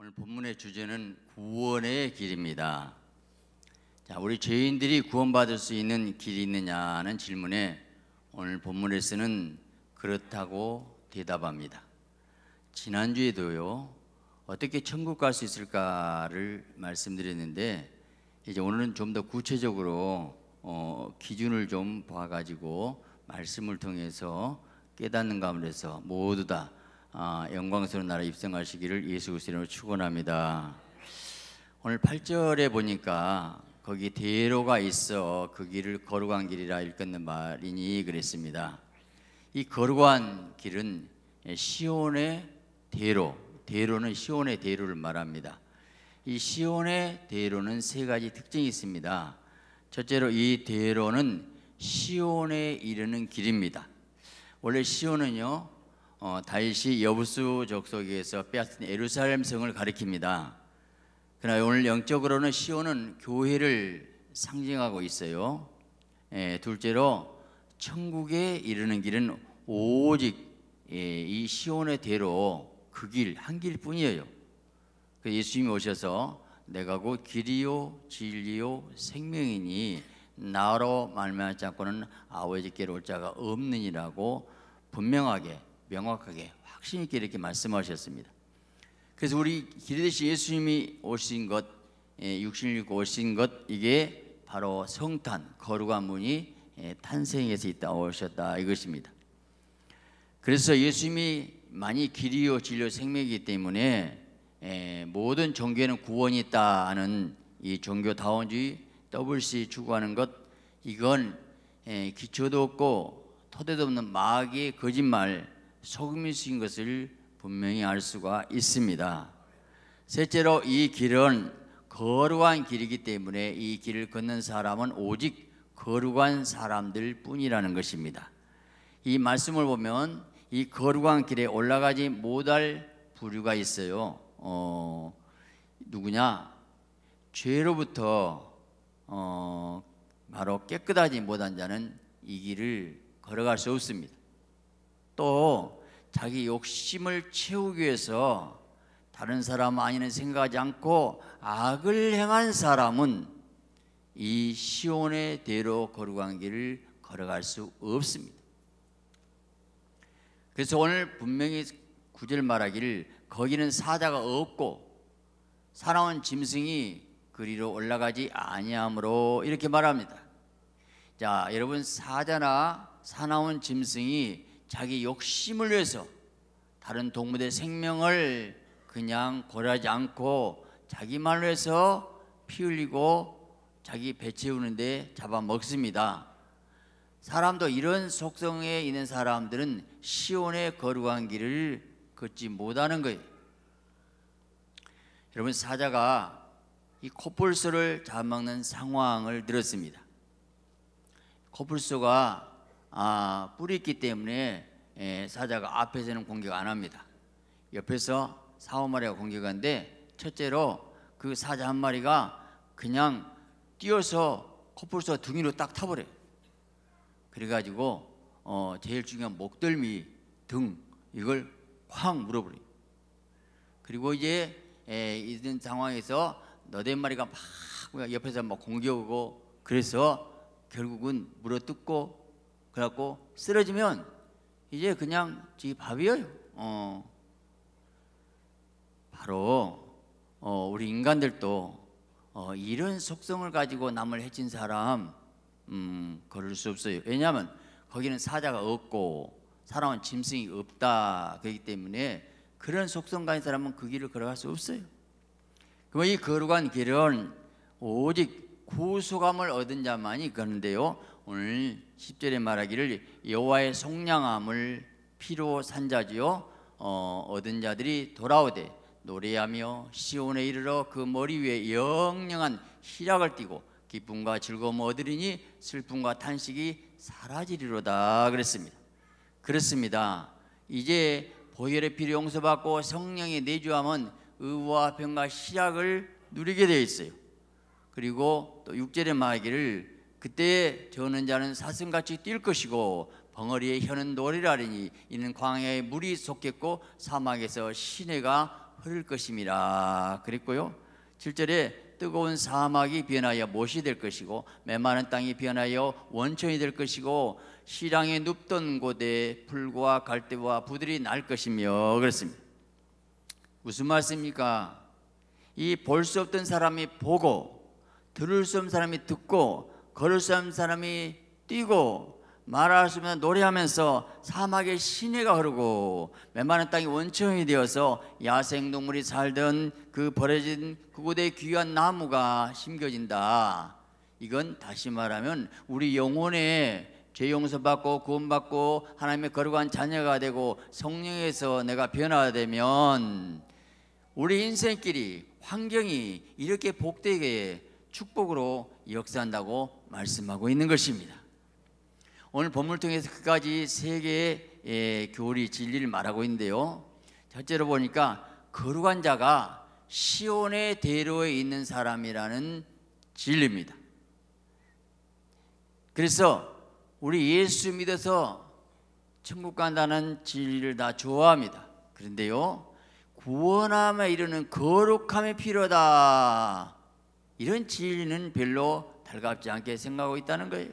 오늘 본문의 주제는 구원의 길입니다. 자, 우리 죄인들이 구원받을 수 있는 길이 있느냐는 질문에 오늘 본문에서는 그렇다고 대답합니다. 지난주에도요, 어떻게 천국 갈 수 있을까를 말씀드렸는데, 이제 오늘은 좀 더 구체적으로 어, 기준을 좀 봐가지고 말씀을 통해서 깨닫는 가운데서 모두 다 아, 영광스러운 나라 입성하시기를 예수 그리스도로 축원합니다. 오늘 8절에 보니까 거기 대로가 있어 그 길을 거룩한 길이라 일는 말이니 그랬습니다. 이 거룩한 길은 시온의 대로, 대로는 시온의 대로를 말합니다. 이 시온의 대로는 세 가지 특징이 있습니다. 첫째로 이 대로는 시온에 이르는 길입니다. 원래 시온은요 어, 다윗이 여부수 족속에서 빼앗은 예루살렘 성을 가리킵니다. 그러나 오늘 영적으로는 시온은 교회를 상징하고 있어요. 예, 둘째로 천국에 이르는 길은 오직 예, 이 시온의 대로 그 길 한 길뿐이에요. 그 예수님이 오셔서 내가 곧 길이요 진리요 생명이니 나로 말미암지 않고는 아버지께로 올 자가 없느니라고 분명하게 명확하게 확신 있게 이렇게 말씀하셨습니다. 그래서 우리 기대시 예수님이 오신 것, 예, 육신을 입고 오신 것 이게 바로 성탄 거룩한 문이 예, 탄생해서 있다 오셨다 이것입니다. 그래서 예수님이 많이 길이요 진료 생명이기 때문에 예, 모든 종교에는 구원이 있다 하는 이 종교다원주의 WC 추구하는 것 이건 기초도 없고 토대도 없는 마귀의 거짓말 소금이신 것을 분명히 알 수가 있습니다. 셋째로 이 길은 거룩한 길이기 때문에 이 길을 걷는 사람은 오직 거룩한 사람들 뿐이라는 것입니다. 이 말씀을 보면 이 거룩한 길에 올라가지 못할 부류가 있어요. 어, 누구냐? 죄로부터 어, 바로 깨끗하지 못한 자는 이 길을 걸어갈 수 없습니다. 또 자기 욕심을 채우기 위해서 다른 사람 아니는 생각하지 않고 악을 행한 사람은 이 시온의 대로 거룩한 길을 걸어갈 수 없습니다. 그래서 오늘 분명히 구절 말하기를 거기는 사자가 없고 사나운 짐승이 그리로 올라가지 아니하므로 이렇게 말합니다. 자, 여러분 사자나 사나운 짐승이 자기 욕심을 위해서 다른 동물의 생명을 그냥 고려하지 않고 자기만을 위해서 피 흘리고 자기 배 채우는데 잡아먹습니다. 사람도 이런 속성에 있는 사람들은 시온의 거룩한 길을 걷지 못하는 거예요. 여러분 사자가 이 코뿔소를 잡아먹는 상황을 들었습니다. 코뿔소가 아, 뿔이 있기 때문에 예, 사자가 앞에서는 공격 안 합니다. 옆에서 사오 마리가 공격하는데 첫째로 그 사자 한 마리가 그냥 뛰어서 코뿔소 등이로 딱 타버려요. 그래가지고 어, 제일 중요한 목덜미 등 이걸 쾅 물어버려요. 그리고 이제 에, 예, 이런 상황에서 너댓 마리가 막 옆에서 막 공격하고 그래서 결국은 물어뜯고 그래갖고 쓰러지면 이제 그냥 지 밥이에요. 어. 바로 어, 우리 인간들도 어, 이런 속성을 가지고 남을 해친 사람 음, 그럴 수 없어요. 왜냐하면 거기는 사자가 없고 사람은 짐승이 없다 그렇기 때문에 그런 속성 가진 사람은 그 길을 걸어갈 수 없어요. 그러면 이 거룩한 길은 오직 구속함을 얻은 자만이 그런데요 오늘 10절에 말하기를 여호와의 속량함을 피로 산 자지요 어, 얻은 자들이 돌아오되 노래하며 시온에 이르러 그 머리 위에 영영한 희락을 띠고 기쁨과 즐거움 얻으리니 슬픔과 탄식이 사라지리로다 그랬습니다 그렇습니다 이제 보혈의 피로 용서받고 성령의 내주함은 의와 병과 희락을 누리게 되어 있어요 그리고 또 육절의 마귀를 그때에 저는 자는 사슴같이 뛸 것이고 벙어리의 혀는 노리라리니 이는 광야에 물이 솟겠고 사막에서 시내가 흐를 것임이라 그랬고요 7절에 뜨거운 사막이 변하여 못이 될 것이고 메마른 땅이 변하여 원천이 될 것이고 시랑에 눕던 곳에 풀과 갈대와 부들이 날 것이며 그렇습니다 무슨 말씀입니까? 이 볼 수 없던 사람이 보고 들을 수 없는 사람이 듣고 걸을 수 없는 사람이 뛰고 말할 수 없는 노래하면서 사막의 시내가 흐르고 웬만한 땅이 원청이 되어서 야생동물이 살던 그 버려진 그곳의 귀한 나무가 심겨진다 이건 다시 말하면 우리 영혼의죄 용서받고 구원받고 하나님의 거룩한 자녀가 되고 성령에서 내가 변화되면 우리 인생길이 환경이 이렇게 복되게 축복으로 역사한다고 말씀하고 있는 것입니다. 오늘 본문을 통해서 그까지 세 개의 예, 교리 진리를 말하고 있는데요. 첫째로 보니까 거룩한 자가 시온의 대로에 있는 사람이라는 진리입니다. 그래서 우리 예수 믿어서 천국 간다는 진리를 다 좋아합니다. 그런데요, 구원함에 이르는 거룩함이 필요하다. 이런 진리는 별로 달갑지 않게 생각하고 있다는 거예요.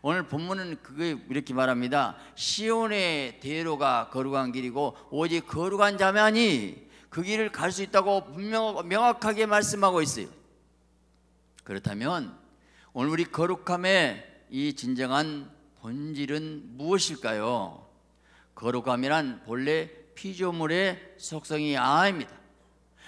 오늘 본문은 그게 이렇게 말합니다. 시온의 대로가 거룩한 길이고 오직 거룩한 자만이 그 길을 갈 수 있다고 분명 명확하게 말씀하고 있어요. 그렇다면 오늘 우리 거룩함의 이 진정한 본질은 무엇일까요? 거룩함이란 본래 피조물의 속성이 아닙니다.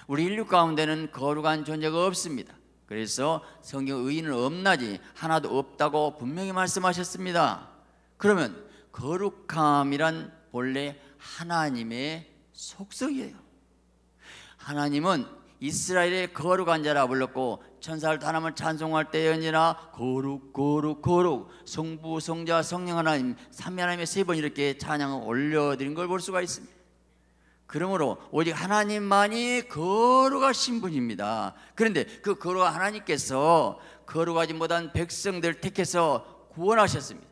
우리 인류 가운데는 거룩한 존재가 없습니다. 그래서 성경 의인은 없나지 하나도 없다고 분명히 말씀하셨습니다. 그러면 거룩함이란 본래 하나님의 속성이에요. 하나님은 이스라엘의 거룩한 자라 불렀고 천사를 하나님을 찬송할 때연이라 거룩 거룩 거룩 성부 성자 성령 하나님 삼위 하나님의 세 번 이렇게 찬양을 올려드린 걸 볼 수가 있습니다. 그러므로 오직 하나님만이 거룩하신 분입니다. 그런데 그 거룩한 하나님께서 거룩하지 못한 백성들을 택해서 구원하셨습니다.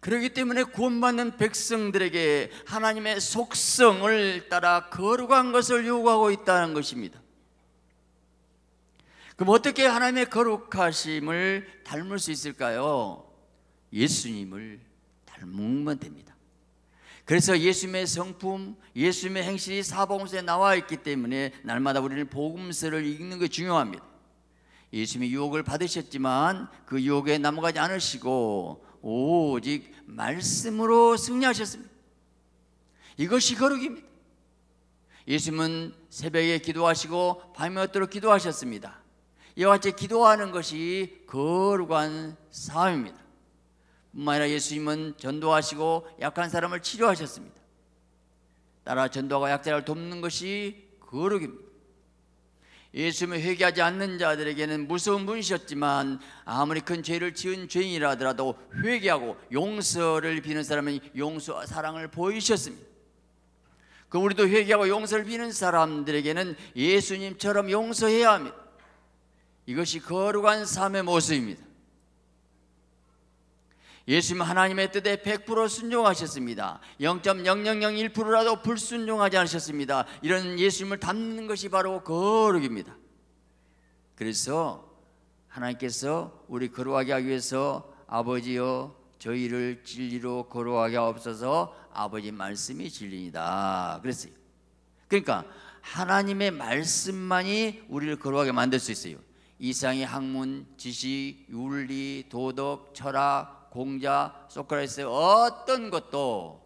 그렇기 때문에 구원받는 백성들에게 하나님의 속성을 따라 거룩한 것을 요구하고 있다는 것입니다. 그럼 어떻게 하나님의 거룩하심을 닮을 수 있을까요? 예수님을 닮으면 됩니다. 그래서 예수님의 성품, 예수님의 행실이 사복음서에 나와 있기 때문에 날마다 우리는 복음서를 읽는 게 중요합니다. 예수님이 유혹을 받으셨지만 그 유혹에 넘어가지 않으시고 오직 말씀으로 승리하셨습니다. 이것이 거룩입니다. 예수님은 새벽에 기도하시고 밤에 어도록 기도하셨습니다. 이와 같이 기도하는 것이 거룩한 삶입니다. 뿐만 아니라 예수님은 전도하시고 약한 사람을 치료하셨습니다. 따라 전도가 약자를 돕는 것이 거룩입니다. 예수님을 회개하지 않는 자들에게는 무서운 분이셨지만 아무리 큰 죄를 지은 죄인이라 하더라도 회개하고 용서를 비는 사람은 용서와 사랑을 보이셨습니다. 그 우리도 회개하고 용서를 비는 사람들에게는 예수님처럼 용서해야 합니다. 이것이 거룩한 삶의 모습입니다. 예수님 하나님의 뜻에 100% 순종하셨습니다. 0.0001%라도 불순종하지 않으셨습니다. 이런 예수님을 닮는 것이 바로 거룩입니다. 그래서 하나님께서 우리 거룩하게 하기 위해서 아버지여 저희를 진리로 거룩하게 하옵소서 아버지 말씀이 진리이다 그랬어요. 그러니까 하나님의 말씀만이 우리를 거룩하게 만들 수 있어요. 이상의 학문, 지식, 윤리, 도덕, 철학, 공자, 소크라테스 어떤 것도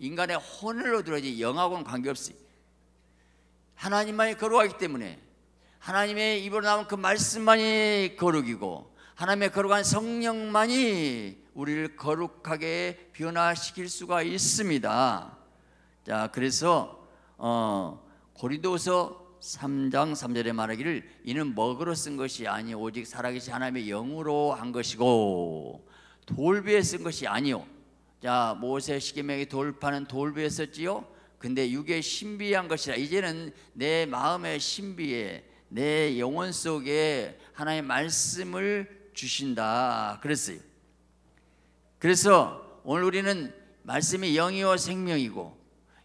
인간의 혼을 얻으러지 영하고는 관계없이 하나님만이 거룩하기 때문에 하나님의 입으로 나온 그 말씀만이 거룩이고 하나님의 거룩한 성령만이 우리를 거룩하게 변화시킬 수가 있습니다. 자, 그래서 어, 고리도서 3장 3절에 말하기를 이는 먹으로 쓴 것이 아니 오직 살아계신 하나님의 영으로 한 것이고 돌비에 쓴 것이 아니요 자 모세 시계명의 돌파는 돌비에 썼지요 근데 육의 신비한 것이라 이제는 내 마음의 신비에 내 영혼 속에 하나의 말씀을 주신다 그랬어요 그래서 오늘 우리는 말씀이 영이요 생명이고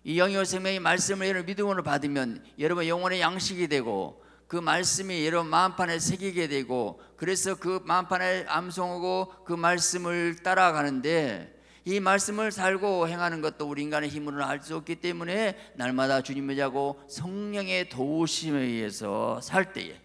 이 영이요 생명이 말씀을 믿음으로 받으면 여러분 영혼의 양식이 되고 그 말씀이 여러 마음판에 새기게 되고 그래서 그 마음판에 암송하고 그 말씀을 따라가는데 이 말씀을 살고 행하는 것도 우리 인간의 힘으로는 할 수 없기 때문에 날마다 주님을 자고 성령의 도우심에 의해서 살 때에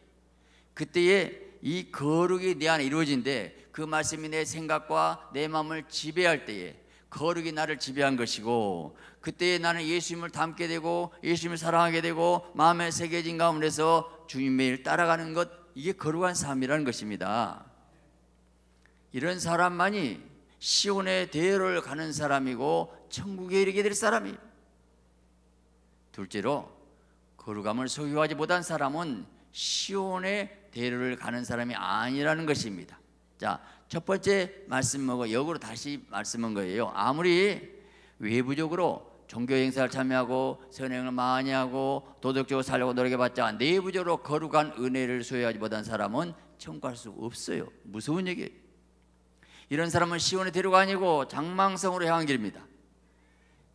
그때에 이 거룩이 내 안에 이루어진데 그 말씀이 내 생각과 내 마음을 지배할 때에 거룩이 나를 지배한 것이고 그때에 나는 예수님을 닮게 되고 예수님을 사랑하게 되고 마음에 새겨진 가운데서 주님의 일 따라가는 것 이게 거룩한 삶이라는 것입니다. 이런 사람만이 시온의 대열을 가는 사람이고 천국에 이르게 될 사람이. 둘째로 거룩함을 소유하지 못한 사람은 시온의 대열을 가는 사람이 아니라는 것입니다. 자, 첫 번째 말씀 먹어 역으로 다시 말씀한 거예요. 아무리 외부적으로 종교 행사를 참여하고 선행을 많이 하고 도덕적으로 살려고 노력해봤자 내부적으로 거룩한 은혜를 소유하지 못한 사람은 청구할 수 없어요. 무서운 얘기예요. 이런 사람은 시원의 데려가 아니고 장망성으로 향한 길입니다.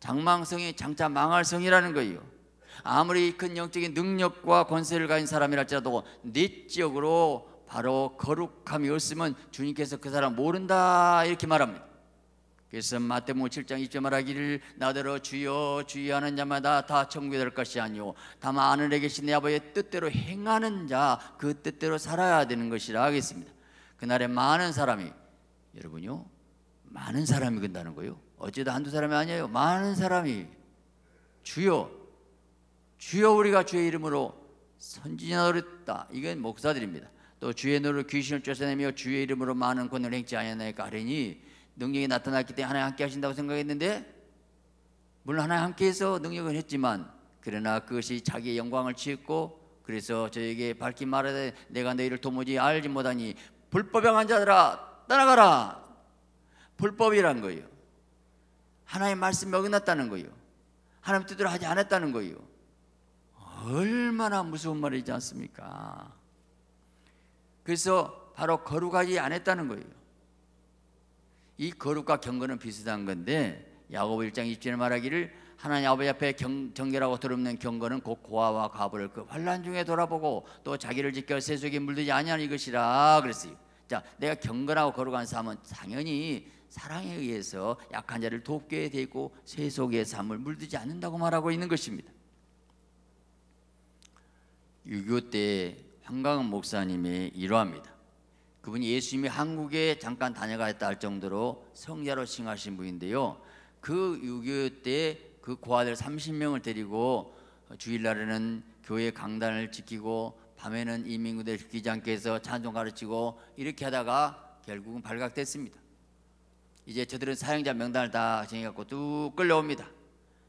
장망성이 장차 망할 성이라는 거예요. 아무리 큰 영적인 능력과 권세를 가진 사람이랄지라도 내적으로 바로 거룩함이 없으면 주님께서 그 사람 모른다 이렇게 말합니다. 그래서 마태복 7장 2절 말하기를 나더러 주여 주여 하는 자마다 다 천국에 들 것이 아니오 다만 하늘에 계신 내 아버지의 뜻대로 행하는 자 그 뜻대로 살아야 되는 것이라 하겠습니다 그날에 많은 사람이 여러분요 많은 사람이 된다는 거요 예 어제도 한두 사람이 아니에요 많은 사람이 주여 주여 우리가 주의 이름으로 선지자노릇다 이건 목사들입니다 또 주의 노릇 귀신을 쫓아내며 주의 이름으로 많은 권을 행치 아니하나이까 하리니 능력이 나타났기 때문에 하나님 함께 하신다고 생각했는데 물론 하나님 함께해서 능력은 했지만 그러나 그것이 자기의 영광을 취했고 그래서 저에게 밝히 말하되 내가 너희를 도무지 알지 못하니 불법에 한 자들아 따라가라 불법이란 거예요 하나님의 말씀에 어긋났다는 거예요 하나님 뜻대로 하지 않았다는 거예요 얼마나 무서운 말이지 않습니까 그래서 바로 거룩하지 않았다는 거예요 이 거룩과 경건은 비슷한 건데 야고보 1장 2절에 말하기를 하나님 아버지 앞에 경, 정결하고 더럽는 경건은 곧 고아와 과부를 그 환란 중에 돌아보고 또 자기를 지켜 세속에 물들지 아니하는 이것이라 그랬어요. 자, 내가 경건하고 거룩한 삶은 당연히 사랑에 의해서 약한 자를 돕게 되고 세속의 삶을 물들지 않는다고 말하고 있는 것입니다. 6 2 5때 황강은 목사님의 일화입니다. 그분이 예수님이 한국에 잠깐 다녀가 했다 할 정도로 성자로 칭하신 분인데요. 그6 2때그 그 고아들 30명을 데리고 주일날에는 교회 강단을 지키고 밤에는 이민구대 기장께서 찬송 가르치고 이렇게 하다가 결국은 발각됐습니다. 이제 저들은 사형자 명단을 다 정해갖고 뚝 끌려옵니다.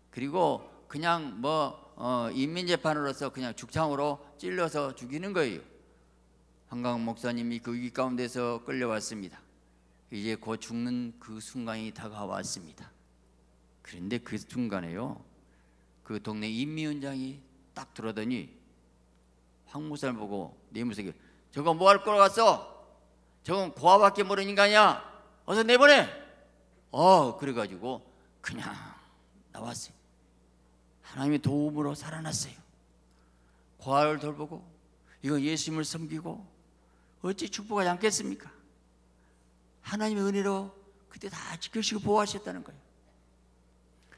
그리고 그냥 뭐 어, 인민재판으로서 그냥 죽창으로 찔러서 죽이는 거예요. 한강 목사님이 그 위 가운데서 끌려왔습니다. 이제 곧 죽는 그 순간이 다가왔습니다. 그런데 그 순간에요. 그 동네 인미원장이딱 들어더니 황 목사를 보고 내무석에 네 저거 뭐 할 거로 갔어? 저건 고아밖에 모르는 인간이야. 어서 내보내. 어 그래가지고 그냥 나왔어요. 하나님의 도움으로 살아났어요. 고아를 돌보고 이거 예수님을 섬기고 어찌 축복하지 않겠습니까? 하나님의 은혜로 그때 다 지켜시고 보호하셨다는 거예요.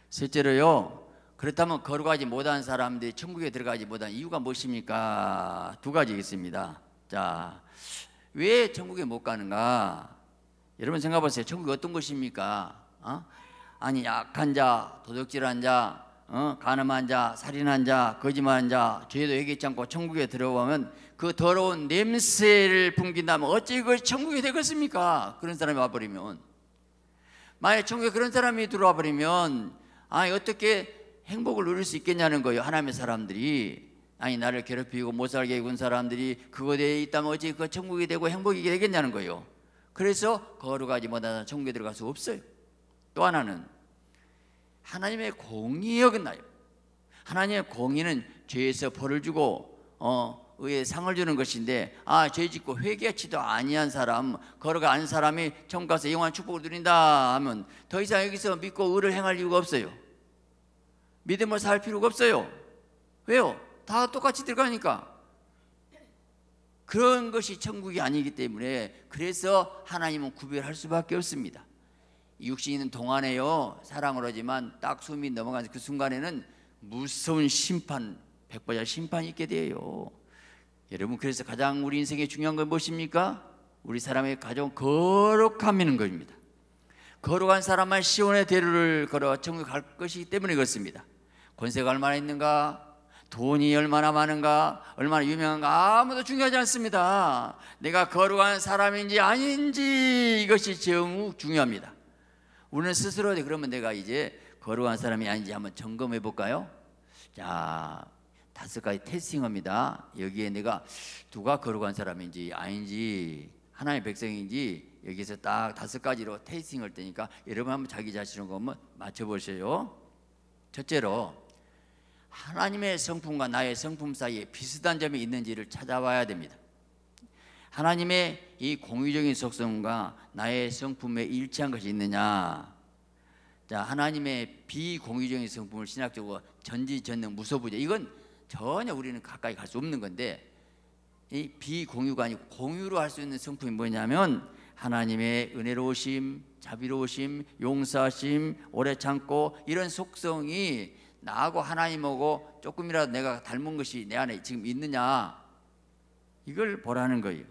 셋째로요. 그렇다면 거룩하지 못한 사람들이 천국에 들어가지 못한 이유가 무엇입니까? 두 가지 있습니다. 자, 왜 천국에 못 가는가? 여러분 생각해 보세요. 천국이 어떤 곳입니까? 어? 아니 약한 자, 도둑질한 자, 어? 가늠한 자, 살인한 자, 거짓말한 자, 죄도 얘기치 않고 천국에 들어가면 그 더러운 냄새를 풍긴다면 어찌 그걸 천국이 되겠습니까? 그런 사람이 와버리면 만약 천국에 그런 사람이 들어와 버리면 아니 어떻게 행복을 누릴 수 있겠냐는 거예요 하나님의 사람들이 아니 나를 괴롭히고 못 살게 군 사람들이 그거에 있다면 어찌 그 천국이 되고 행복이 되겠냐는 거예요 그래서 거룩하지 못하는 천국에 들어갈 수 없어요 또 하나는 하나님의 공의에 나요 하나님의 공의는 죄에서 벌을 주고 어, 의에 상을 주는 것인데 아 죄짓고 회개치도 아니한 사람 걸어간 사람이 천 가서 영원한 축복을 누린다 하면 더 이상 여기서 믿고 의를 행할 이유가 없어요. 믿음을 살 필요가 없어요. 왜요? 다 똑같이 들어가니까. 그런 것이 천국이 아니기 때문에 그래서 하나님은 구별할 수밖에 없습니다. 육신인 동안에요 사랑으로지만 딱 숨이 넘어가는 그 순간에는 무서운 심판 백보자 심판이 있게 돼요 여러분 그래서 가장 우리 인생에 중요한 건 무엇입니까? 우리 사람의 가정 거룩함이는 것입니다 거룩한 사람만 시온의 대로를 걸어 천국 갈 것이기 때문에 그렇습니다 권세가 얼마나 있는가 돈이 얼마나 많은가 얼마나 유명한가 아무도 중요하지 않습니다 내가 거룩한 사람인지 아닌지 이것이 정우 중요합니다 우리는 스스로 그러면 내가 이제 거룩한 사람이 아닌지 한번 점검해 볼까요? 자, 다섯 가지 테스팅입니다. 여기에 내가 누가 거룩한 사람인지 아닌지 하나님의 백성인지 여기서 딱 다섯 가지로 테스팅 할 테니까 여러분 한번 자기 자신을 한번 맞춰보세요. 첫째로 하나님의 성품과 나의 성품 사이에 비슷한 점이 있는지를 찾아봐야 됩니다. 하나님의 이공유적인 속성과 나의 성품에 일치한 것이 있느냐? 자, 하나님의 비공의적인 성품을 신학적으로 전지전능 무소부제 이건 전혀 우리는 가까이 갈 수 없는 건데 이 비공유가 아니고 공유로 할 수 있는 성품이 뭐냐면 하나님의 은혜로우심, 자비로우심, 용서심, 오래 참고 이런 속성이 나하고 하나님하고 조금이라도 내가 닮은 것이 내 안에 지금 있느냐 이걸 보라는 거예요.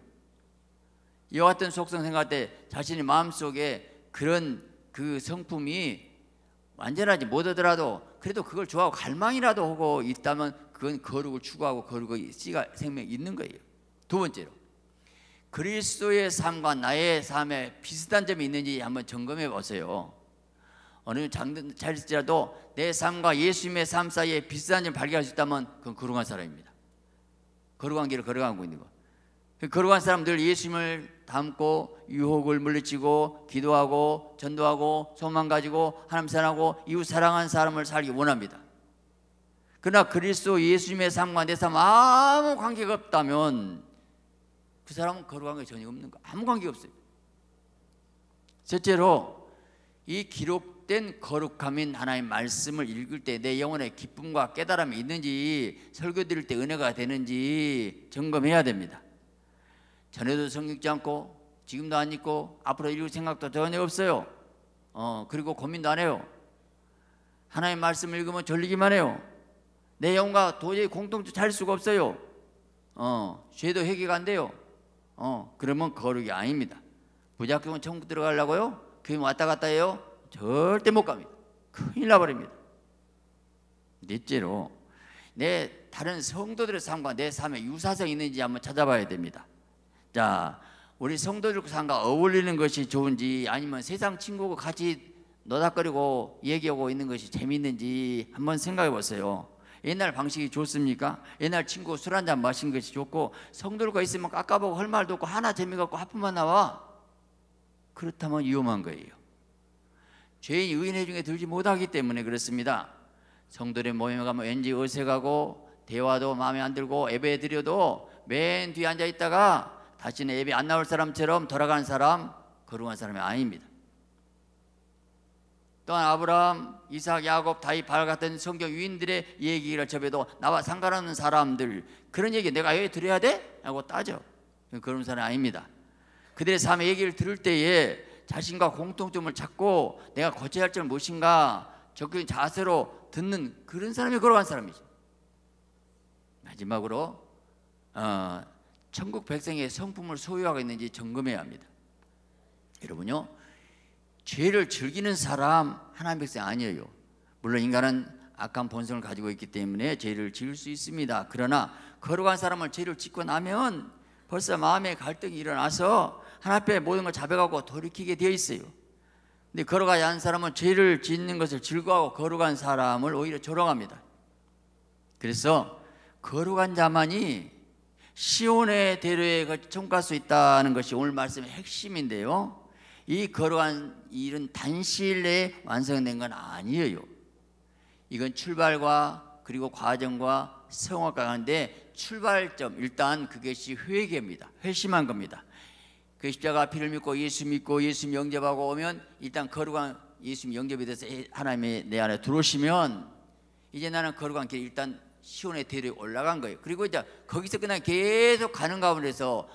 이와 같은 속성 생각할 때 자신의 마음속에 그런 그 성품이 완전하지 못하더라도 그래도 그걸 좋아하고 갈망이라도 하고 있다면 그건 거룩을 추구하고 거룩의 씨가 생명이 있는 거예요 두 번째로 그리스도의 삶과 나의 삶에 비슷한 점이 있는지 한번 점검해 보세요 어느 잘지라도 내 삶과 예수님의 삶 사이에 비슷한 점을 발견할 수 있다면 그건 거룩한 사람입니다 거룩한 길을 걸어가고 있는 거 그 거룩한 사람들 예수님을 담고 유혹을 물리치고 기도하고 전도하고 소망 가지고 하나님 사랑하고 이웃 사랑하는 사람을 살기 원합니다. 그러나 그리스도 예수님의 삶과 내삶 아무 관계가 없다면 그 사람은 거룩한 게 전혀 없는 거 아무 관계 없어요. 셋째로 이 기록된 거룩함인 하나의 말씀을 읽을 때 내 영혼의 기쁨과 깨달음이 있는지 설교 드릴 때 은혜가 되는지 점검해야 됩니다. 전에도 성육지 않고 지금도 안 입고 앞으로 이룰 생각도 전혀 없어요. 어, 그리고 고민도 안 해요. 하나님 말씀 읽으면 졸리기만 해요. 내 영과 도저히 공통점 찾을 수가 없어요. 어, 죄도 회개가 안 돼요. 어, 그러면 거룩이 아닙니다. 부작용은 천국 들어가려고요? 교회 왔다 갔다 해요? 절대 못 갑니다. 큰일 나버립니다. 넷째로 내 다른 성도들의 삶과 내 삶에 유사성이 있는지 한번 찾아봐야 됩니다. 자, 우리 성도들과 어울리는 것이 좋은지 아니면 세상 친구가 같이 너닥거리고 얘기하고 있는 것이 재밌는지 한번 생각해 보세요. 옛날 방식이 좋습니까? 옛날 친구 술 한잔 마신 것이 좋고 성도들과 있으면 깎아보고할 말도 없고 하나 재미없고 하품만 나와. 그렇다면 위험한 거예요. 죄인 의인회 중에 들지 못하기 때문에 그렇습니다. 성도들의 모임에 가면 왠지 어색하고 대화도 마음에 안 들고 예배 드려도 맨 뒤에 앉아 있다가 다시는 예배 안 나올 사람처럼 돌아간 사람, 거룩한 사람이 아닙니다. 또한 아브라함, 이삭, 야곱, 다윗, 바알 같은 성경 위인들의 얘기를 접해도 나와 상관없는 사람들 그런 얘기 내가 왜 들어야 돼? 라고 따져 그런 사람이 아닙니다 그들의 삶의 얘기를 들을 때에 자신과 공통점을 찾고 내가 고쳐야 할점 무엇인가 적극적인 자세로 듣는 그런 사람이 걸어간 사람이죠 마지막으로 어, 천국 백성의 성품을 소유하고 있는지 점검해야 합니다. 여러분요, 죄를 즐기는 사람 하나님 백성 아니에요. 물론 인간은 악한 본성을 가지고 있기 때문에 죄를 지을 수 있습니다. 그러나 거룩한 사람을 죄를 짓고 나면 벌써 마음의 갈등이 일어나서 하나님 앞에 모든 걸 자백하고 돌이키게 되어 있어요. 근데 걸어가야 하는 사람은 죄를 짓는 것을 즐거워하고 거룩한 사람을 오히려 조롱합니다. 그래서 거룩한 자만이 시온의 대로에 총갈 수 있다는 것이 오늘 말씀의 핵심인데요. 이 거룩한 일은 단시일 내에 완성된 건 아니에요. 이건 출발과 그리고 과정과 성화가 가는데 출발점 일단 그것이 회개입니다. 회심한 겁니다. 그 십자가 피를 믿고 예수 믿고 예수 영접하고 오면 일단 거룩한 예수 영접에 대서 하나님이 내 안에 들어오시면 이제 나는 거룩한 길 일단 시온의 대륙에 올라간 거예요. 그리고 이제 거기서 그냥 계속 가는 가운데서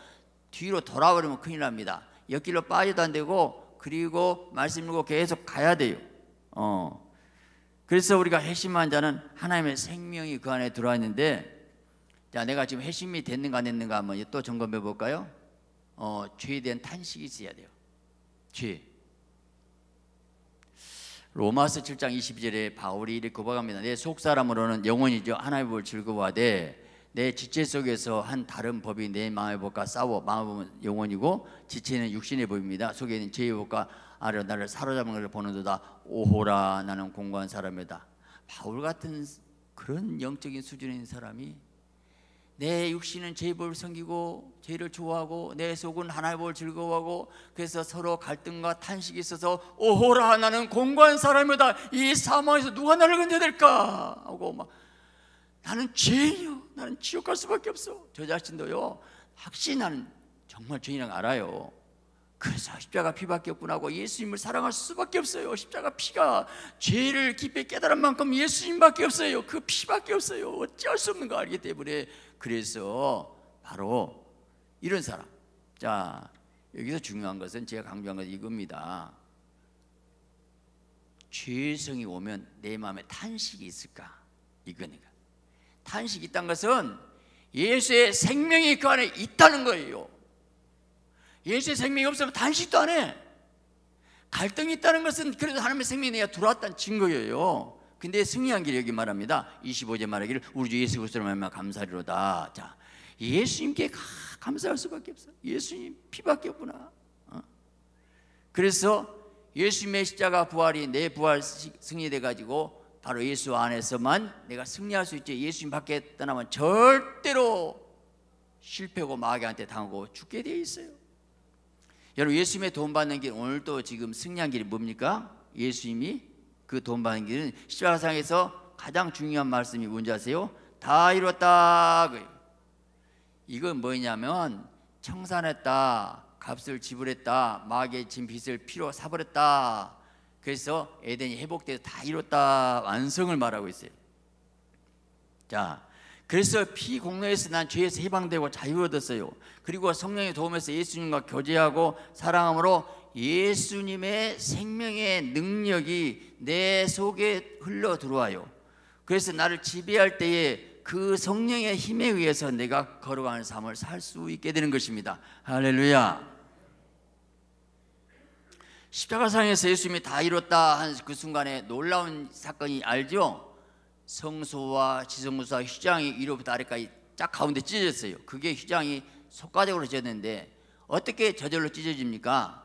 뒤로 돌아버리면 큰일 납니다. 옆길로 빠져도 안 되고 그리고 말씀 읽고 계속 가야 돼요. 어. 그래서 우리가 회심한 자는 하나님의 생명이 그 안에 들어와 는데 자, 내가 지금 회심이 됐는가 안 됐는가 한번 또 점검해 볼까요? 어, 죄에 대한 탄식이 있어야 돼요. 죄. 로마서 7장 22절에 바울이 이렇게 고백합니다. 내 속사람으로는 영원이죠. 하나님의 법을 즐거워하되 내 지체 속에서 한 다른 법이 내 마음의 법과 싸워 마음의 법은 영원이고 지체는 육신의 법입니다. 속에 있는 죄의 법과 아래 나를 사로잡는 것을 보는도다. 오호라 나는 공고한 사람이다. 바울 같은 그런 영적인 수준인 사람이 내 육신은 죄의 법을 섬기고 죄를 좋아하고 내 속은 하나의 법을 즐거워하고 그래서 서로 갈등과 탄식이 있어서 오호라 나는 공고한 사람이다 이 사망에서 누가 나를 건져야될까 하고 막 나는 죄인이요 나는 지옥 갈 수밖에 없어 저 자신도요 확신히 정말 죄인이라는 알아요 그래서 십자가 피밖에 없구나 하고 예수님을 사랑할 수밖에 없어요. 십자가 피가 죄를 깊이 깨달은 만큼 예수님밖에 없어요. 그 피밖에 없어요. 어찌수 없는 거 알기 때문에 그래서 바로 이런 사람. 자 여기서 중요한 것은 제가 강조한 것은 이겁니다. 죄성이 오면 내 마음에 탄식이 있을까? 이거니까. 탄식이 있다는 것은 예수의 생명이 그 안에 있다는 거예요. 예수의 생명이 없으면 단식도 안 해. 갈등이 있다는 것은 그래도 하나님의 생명이 내가 들어왔다는 증거예요. 근데 승리한 길 여기 말합니다. 25제 말하기를 우리 주 예수 그리스도로 말미암 감사리로다. 자, 예수님께 감사할 수밖에 없어. 예수님 피밖에 없구나. 어? 그래서 예수님의 십자가 부활이 내 부활 승리돼 가지고 바로 예수 안에서만 내가 승리할 수 있지. 예수님 밖에 떠나면 절대로 실패고 마귀한테 당하고 죽게 돼 있어요. 여러분 예수님의 돈 받는 길 오늘도 지금 승리한 길이 뭡니까? 예수님이 그돈 받는 길은 십자가상에서 가장 중요한 말씀이 뭔지 아세요? 다 이뤘다 이건 뭐냐면 청산했다 값을 지불했다 마귀의 진 빚을 피로 사버렸다 그래서 에덴이 회복돼서 다 이뤘다 완성을 말하고 있어요 자 그래서 피 공로에서 난 죄에서 해방되고 자유 얻었어요. 그리고 성령의 도움에서 예수님과 교제하고 사랑함으로 예수님의 생명의 능력이 내 속에 흘러 들어와요. 그래서 나를 지배할 때에 그 성령의 힘에 의해서 내가 걸어가는 삶을 살 수 있게 되는 것입니다. 할렐루야. 십자가상에서 예수님이 다 이뤘다 한 그 순간에 놀라운 사건이 알죠? 성소와 지성소와 휘장이 위로부터 아래까지 쫙 가운데 찢어졌어요 그게 휘장이 속가적으로 졌는데 어떻게 저절로 찢어집니까?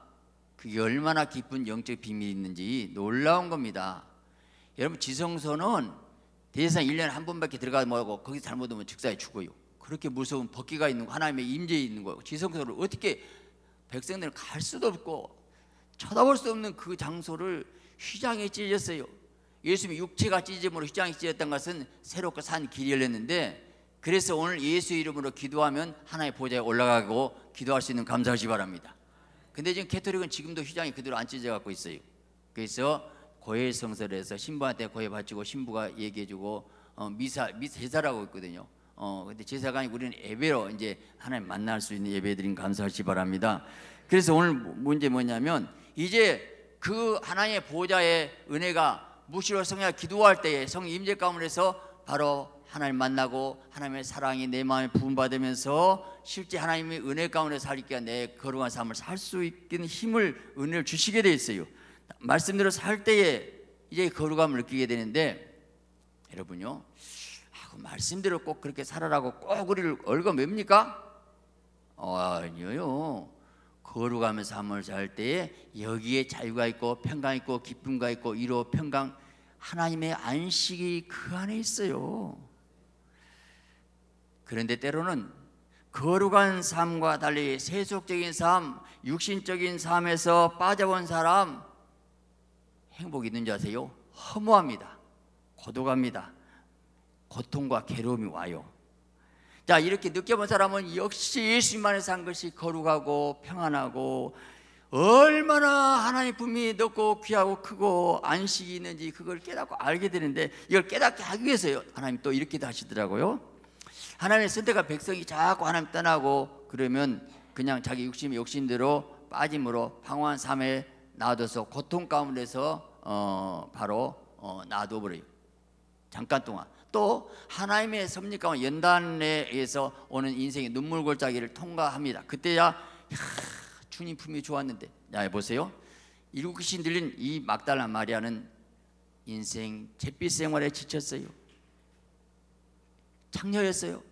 그게 얼마나 깊은 영적 비밀이 있는지 놀라운 겁니다 여러분 지성소는 대상 1년에 한 번밖에 들어가지 뭐하고 거기 잘못하면 즉사에 죽어요 그렇게 무서운 벗기가 있는 거 하나님의 임재에 있는 거 지성소를 어떻게 백성들 갈 수도 없고 쳐다볼 수 없는 그 장소를 휘장에 찢어졌어요 예수님이 육체가 찢음으로 휘장이 찢었던 것은 새롭게 산 길이 열렸는데 그래서 오늘 예수 이름으로 기도하면 하나의 보좌에 올라가고 기도할 수 있는 감사하시 바랍니다. 근데 지금 캐톨릭은 지금도 휘장이 그대로 안 찢어 져 갖고 있어요. 그래서 고해 성설에서 신부한테 고해 바치고 신부가 얘기해 주고 어, 미사 미사 제사라고 있거든요. 어, 근데 제사가 아니고 우리는 예배로 이제 하나님 만날 수 있는 예배드린 감사하시 바랍니다. 그래서 오늘 뭐, 문제 뭐냐면 이제 그 하나님의 보좌의 은혜가 무시로 성령 기도할 때에 성 임재 가운데서 바로 하나님 만나고 하나님의 사랑이 내 마음에 부음받으면서 실제 하나님의 은혜 가운데 살기가 내 거룩한 삶을 살 수 있는 힘을 은혜를 주시게 돼 있어요. 말씀대로 살 때에 이제 거룩함을 느끼게 되는데 여러분요, 아, 그 말씀대로 꼭 그렇게 살아라고 꼭 우리를 얼거 맵니까? 어, 아, 아니요. 걸어가면서 함을 잘 때에 여기에 자유가 있고 평강 있고 기쁨과 있고 이로 평강 하나님의 안식이 그 안에 있어요. 그런데 때로는 거룩한 삶과 달리 세속적인 삶, 육신적인 삶에서 빠져본 사람 행복 있는지 아세요? 허무합니다. 고독합니다. 고통과 괴로움이 와요. 자 이렇게 느껴본 사람은 역시 예수님 만을산 것이 거룩하고 평안하고 얼마나 하나님 품이 넓고 귀하고 크고 안식이 있는지 그걸 깨닫고 알게 되는데 이걸 깨닫게 하기 위해서요 하나님 또 이렇게도 하시더라고요 하나님의 선택한 백성이 자꾸 하나님 떠나고 그러면 그냥 자기 욕심 욕심대로 빠짐으로 방황한 삶에 놔둬서 고통 가운데서 어, 바로 어, 놔둬버려요 잠깐 동안 또 하나님의 섭리 가운 연단에 의해서 오는 인생의 눈물 골짜기를 통과합니다. 그때야 이야, 주님 품이 좋았는데 야 보세요. 일곱 귀신 들린 이 막달라 마리아는 인생 잿빛 생활에 지쳤어요. 창녀였어요.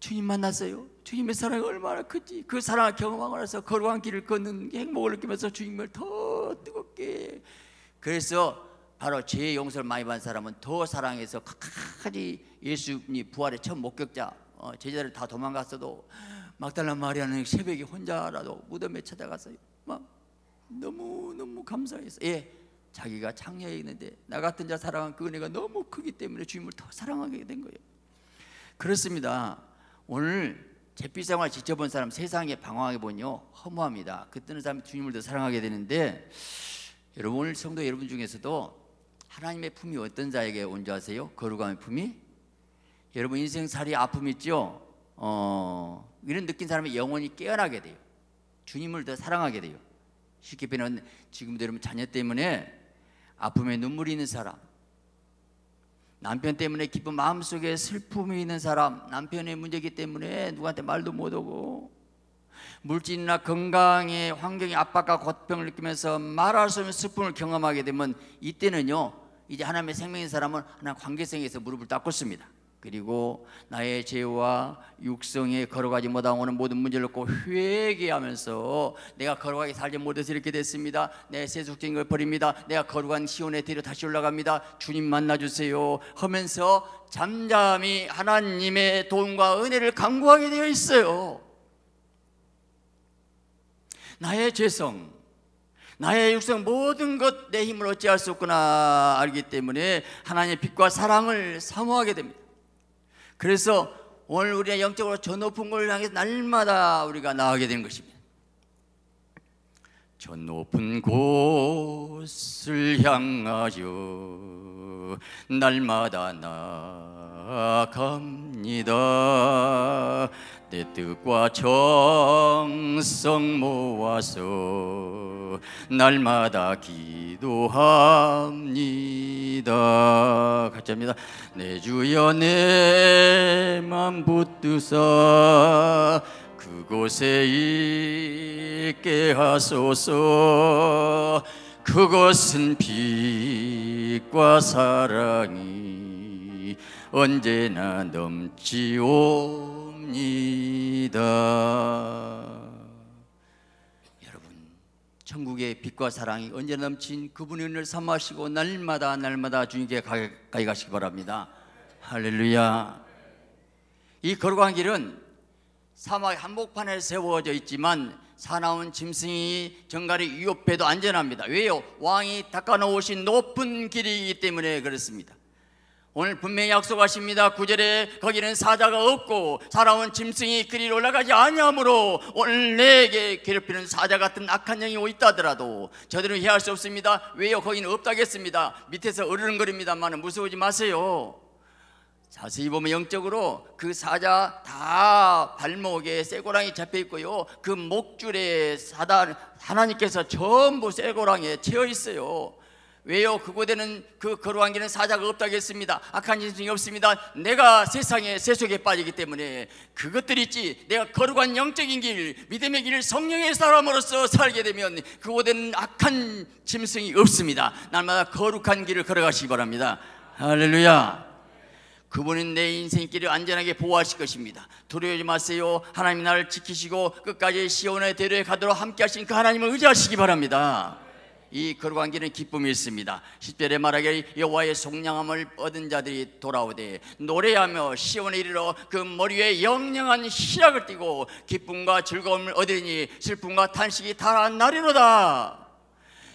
주님 만났어요. 주님의 사랑이 얼마나 큰지 그 사랑을 경험하고 나서 거룩한 길을 걷는 행복을 느끼면서 주님을 더 뜨겁게 그래서 바로 죄의 용서를 많이 받은 사람은 더 사랑해서 끝까지 예수님 이 부활의 첫 목격자 어, 제자들 다 도망갔어도 막달라 마리아는 새벽에 혼자라도 무덤에 찾아가서 막 너무너무 감사해서 예 자기가 창녀에 있는데 나 같은 자 사랑한 그 은혜가 너무 크기 때문에 주님을 더 사랑하게 된 거예요 그렇습니다 오늘 잿빛 생활 지쳐본 사람 세상에 방황해 보니요 허무합니다 그때는 사람이 주님을 더 사랑하게 되는데 여러분 오늘 성도 여러분 중에서도 하나님의 품이 어떤 자에게 온 줄 아세요? 거룩함의 품이? 여러분 인생살이 아픔 있죠? 어, 이런 느낀 사람의 영혼이 깨어나게 돼요. 주님을 더 사랑하게 돼요. 쉽게 표현하면 지금도 여러분 자녀 때문에 아픔에 눈물이 있는 사람 남편 때문에 깊은 마음속에 슬픔이 있는 사람 남편의 문제기 때문에 누구한테 말도 못하고 물질이나 건강의 환경의 압박과 고통을 느끼면서 말할 수 없는 슬픔을 경험하게 되면 이때는요 이제 하나님의 생명인 사람은 하나 관계성에서 무릎을 닦습니다 그리고 나의 죄와 육성에 걸어가지 못하고는 모든 문제를 놓고 회개하면서 내가 걸어가게 살지 못해서 이렇게 됐습니다. 내 세속적인 걸 버립니다. 내가 거룩한 시온의 뒤로 다시 올라갑니다. 주님 만나주세요. 하면서 잠잠히 하나님의 도움과 은혜를 강구하게 되어 있어요. 나의 죄성, 나의 육성 모든 것 내 힘을 어찌할 수 없구나 알기 때문에 하나님의 빛과 사랑을 사모하게 됩니다. 그래서 오늘 우리가 영적으로 저 높은 곳을 향해 날마다 우리가 나아가게 되는 것입니다. 저 높은 곳을 향하여 날마다 나아 시작합니다. 내 뜻과 정성 모아서 날마다 기도합니다. 가짜입니다. 내 주여 내맘 붙드사 그곳에 있게 하소서 그것은 빛과 사랑이 언제나 넘치옵니다. 여러분, 천국의 빛과 사랑이 언제나 넘친 그분의 은혜를 삼하시고 날마다 날마다 주님께 가까이 가시기 바랍니다. 할렐루야. 이 걸어간 길은 사막 한복판에 세워져 있지만 사나운 짐승이 정갈이 위협해도 안전합니다. 왜요? 왕이 닦아놓으신 높은 길이기 때문에 그렇습니다. 오늘 분명히 약속하십니다. 구절에 거기는 사자가 없고 살아온 짐승이 그리 올라가지 아니하므로 오늘 내게 괴롭히는 사자 같은 악한 영이 오있다더라도 저들은 해할 수 없습니다. 왜요? 거기는 없다겠습니다. 밑에서 으른렁거립니다만 무서우지 마세요. 자세히 보면 영적으로 그 사자 다 발목에 쇠고랑이 잡혀 있고요. 그 목줄에 사단 하나님께서 전부 쇠고랑에 채워 있어요. 왜요? 그곳에는 그 거룩한 길은 사자가 없다겠습니다. 악한 인생이 없습니다. 내가 세상의 세속에 빠지기 때문에 그것들 있지. 내가 거룩한 영적인 길, 믿음의 길, 성령의 사람으로서 살게 되면 그곳에는 악한 짐승이 없습니다. 날마다 거룩한 길을 걸어가시기 바랍니다. 할렐루야. 그분은 내 인생길을 안전하게 보호하실 것입니다. 두려워하지 마세요. 하나님 나를 지키시고 끝까지 시온의 대로에 가도록 함께 하신 그 하나님을 의지하시기 바랍니다. 이 걸어간길은 기쁨이 있습니다 1절에 말하길 여호와의 속량함을 얻은 자들이 돌아오되 노래하며 시온에 이르러 그 머리에 영영한 희락을 띠고 기쁨과 즐거움을 얻으니 슬픔과 탄식이 다 날이로다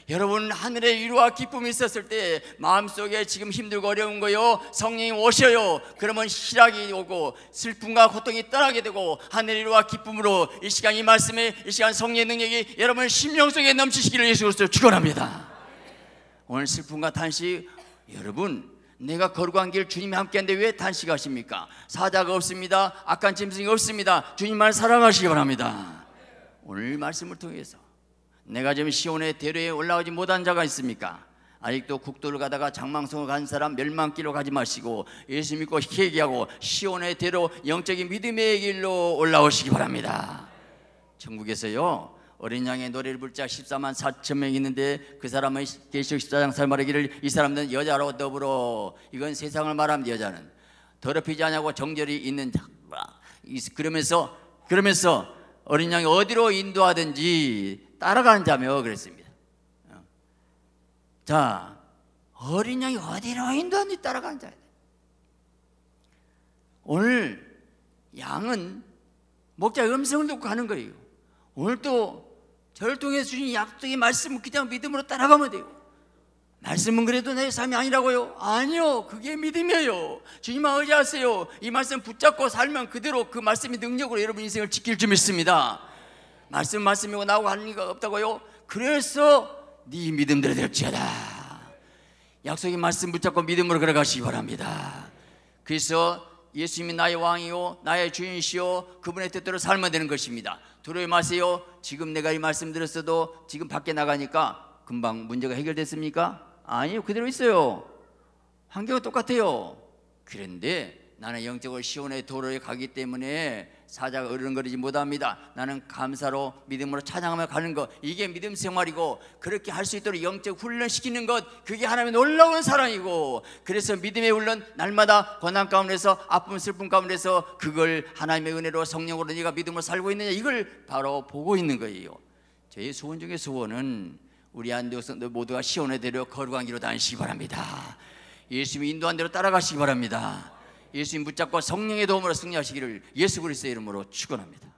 여러분 하늘에 위로와 기쁨이 있었을 때 마음속에 지금 힘들고 어려운 거요 성령이 오셔요 그러면 희락이 오고 슬픔과 고통이 떠나게 되고 하늘의 위로와 기쁨으로 이 시간 이 말씀에 이 시간 성령의 능력이 여러분 심령 속에 넘치시기를 예수 그리스도 축원합니다 오늘 슬픔과 탄식 여러분 내가 거룩한 길 주님이 함께한데 왜 탄식하십니까? 사자가 없습니다 악한 짐승이 없습니다 주님만 사랑하시기 바랍니다 오늘 말씀을 통해서 내가 지금 시온의 대로에 올라오지 못한 자가 있습니까? 아직도 국도를 가다가 장망성을 간 사람 멸망길로 가지 마시고 예수 믿고 회개하고 시온의 대로 영적인 믿음의 길로 올라오시기 바랍니다. 천국에서요. 어린 양의 노래를 불자 14만 4천 명 있는데 그 사람은 계시록 14장 살 말하기를 이 사람들은 여자로 더불어 이건 세상을 말하면 여자는 더럽히지 않냐고 정절이 있는 그러면서 그러면서 어린 양이 어디로 인도하든지 따라가는 자며 그랬습니다. 어. 자, 어린 양이 어디로 인도하니 따라가는 자야 오늘 양은 목자 음성을 듣고 가는 거예요. 오늘 또 저를 통해 주신 약속의 말씀을 그냥 믿음으로 따라가면 돼요. 말씀은 그래도 내 삶이 아니라고요? 아니요. 그게 믿음이에요. 주님만 의지하세요. 이 말씀 붙잡고 살면 그대로 그 말씀의 능력으로 여러분 인생을 지킬 줄 믿습니다. 말씀 말씀이고 나하고 하는 게 없다고요. 그래서 네 믿음대로 될지어다. 약속의 말씀 붙잡고 믿음으로 걸어가시기 바랍니다. 그래서 예수님이 나의 왕이요 나의 주인시요 그분의 뜻대로 살면 되는 것입니다. 두려워 마세요. 지금 내가 이 말씀 드렸어도 지금 밖에 나가니까 금방 문제가 해결됐습니까? 아니요. 그대로 있어요. 환경은 똑같아요. 그런데 나는 영적으로 시온의 도로에 가기 때문에 사자가 어른거리지 못합니다. 나는 감사로 믿음으로 찬양하며 가는 것 이게 믿음 생활이고 그렇게 할 수 있도록 영적 훈련시키는 것 그게 하나님의 놀라운 사랑이고 그래서 믿음의 훈련 날마다 고난 가운데서 아픔 슬픔 가운데서 그걸 하나님의 은혜로 성령으로 네가 믿음으로 살고 있느냐 이걸 바로 보고 있는 거예요. 저희 소원 중에 소원은 우리 안디옥 성도 모두가 시온의 대로 거룩한 길로 다니시기 바랍니다. 예수님 인도한 대로 따라가시기 바랍니다. 예수님 붙잡고 성령의 도움으로 승리하시기를 예수 그리스도의 이름으로 축원합니다.